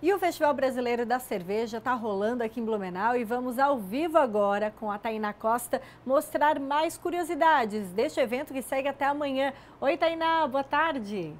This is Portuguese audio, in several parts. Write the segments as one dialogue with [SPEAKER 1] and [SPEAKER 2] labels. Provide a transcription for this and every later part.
[SPEAKER 1] E o Festival Brasileiro da Cerveja está rolando aqui em Blumenau e vamos ao vivo agora com a Tainá Costa mostrar mais curiosidades deste evento que segue até amanhã. Oi, Tainá, boa tarde.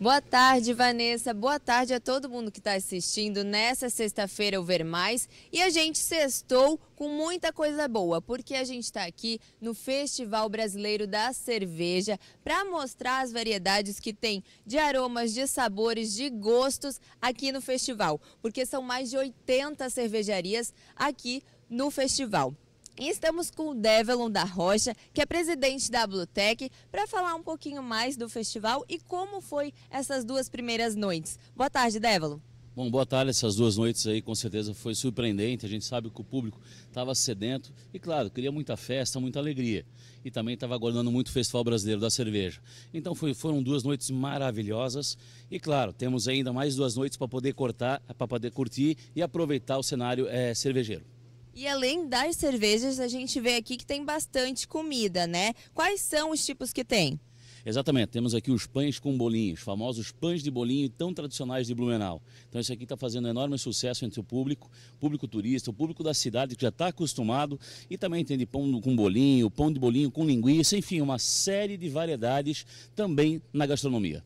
[SPEAKER 1] Boa tarde, Vanessa. Boa tarde a todo mundo que está assistindo nessa sexta-feira o Ver Mais. E a gente sextou com muita coisa boa, porque a gente está aqui no Festival Brasileiro da Cerveja para mostrar as variedades que tem de aromas, de sabores, de gostos aqui no festival, porque são mais de 80 cervejarias aqui no festival. E estamos com o Develon da Rocha, que é presidente da Blutec, para falar um pouquinho mais do festival e como foi essas duas primeiras noites. Boa tarde, Develon.
[SPEAKER 2] Bom, boa tarde. Essas duas noites aí com certeza foi surpreendente. A gente sabe que o público estava sedento e, claro, queria muita festa, muita alegria. E também estava aguardando muito o Festival Brasileiro da Cerveja. Então foi, foram duas noites maravilhosas. E, claro, temos ainda mais duas noites para poder cortar, para poder curtir e aproveitar o cenário é, cervejeiro.
[SPEAKER 1] E além das cervejas, a gente vê aqui que tem bastante comida, né? Quais são os tipos que tem?
[SPEAKER 2] Exatamente, temos aqui os pães com bolinhos, famosos pães de bolinho tão tradicionais de Blumenau. Então isso aqui está fazendo enorme sucesso entre o público, público turista, o público da cidade que já está acostumado e também tem de pão com bolinho, pão de bolinho com linguiça, enfim, uma série de variedades também na gastronomia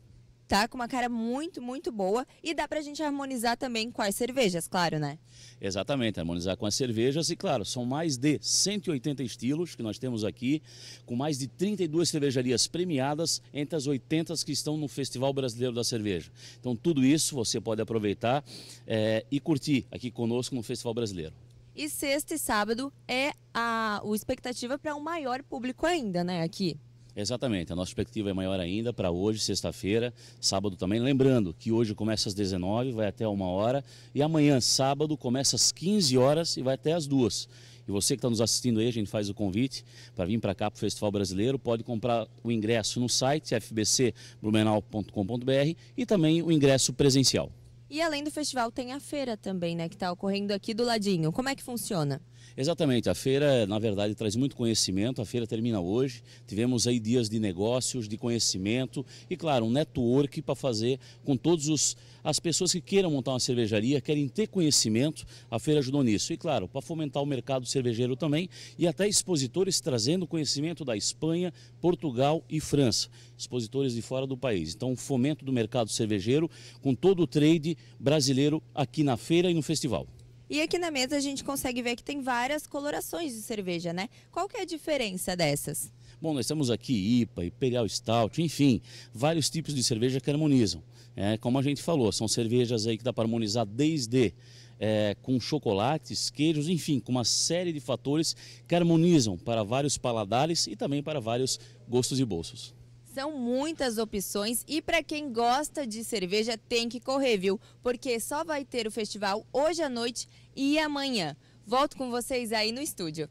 [SPEAKER 1] tá com uma cara muito, muito boa e dá pra gente harmonizar também com as cervejas, claro, né?
[SPEAKER 2] Exatamente, harmonizar com as cervejas e claro, são mais de 180 estilos que nós temos aqui, com mais de 32 cervejarias premiadas entre as 80 que estão no Festival Brasileiro da Cerveja. Então tudo isso você pode aproveitar é, e curtir aqui conosco no Festival Brasileiro.
[SPEAKER 1] E sexta e sábado é a, a expectativa para um maior público ainda, né, aqui?
[SPEAKER 2] Exatamente, a nossa expectativa é maior ainda para hoje, sexta-feira, sábado também. Lembrando que hoje começa às 19 vai até uma hora e amanhã, sábado, começa às 15 horas e vai até às duas. E você que está nos assistindo aí, a gente faz o convite para vir para cá para o Festival Brasileiro. Pode comprar o ingresso no site fbcblumenau.com.br e também o ingresso presencial.
[SPEAKER 1] E além do festival, tem a feira também, né? Que está ocorrendo aqui do ladinho. Como é que funciona?
[SPEAKER 2] Exatamente, a feira, na verdade, traz muito conhecimento. A feira termina hoje. Tivemos aí dias de negócios, de conhecimento e, claro, um network para fazer com todos os as pessoas que queiram montar uma cervejaria, querem ter conhecimento. A feira ajudou nisso. E, claro, para fomentar o mercado cervejeiro também e até expositores trazendo conhecimento da Espanha, Portugal e França. Expositores de fora do país. Então, fomento do mercado cervejeiro com todo o trade brasileiro aqui na feira e no festival.
[SPEAKER 1] E aqui na mesa a gente consegue ver que tem várias colorações de cerveja, né? Qual que é a diferença dessas?
[SPEAKER 2] Bom, nós temos aqui IPA, Imperial Stout, enfim, vários tipos de cerveja que harmonizam. É, como a gente falou, são cervejas aí que dá para harmonizar desde é, com chocolates, queijos, enfim, com uma série de fatores que harmonizam para vários paladares e também para vários gostos e bolsos.
[SPEAKER 1] São muitas opções e para quem gosta de cerveja tem que correr, viu? Porque só vai ter o festival hoje à noite e amanhã. Volto com vocês aí no estúdio.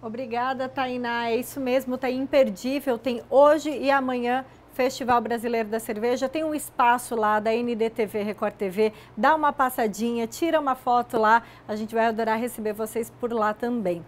[SPEAKER 1] Obrigada, Tainá. É isso mesmo, tá imperdível. Tem hoje e amanhã Festival Brasileiro da Cerveja. Tem um espaço lá da NDTV Record TV. Dá uma passadinha, tira uma foto lá. A gente vai adorar receber vocês por lá também.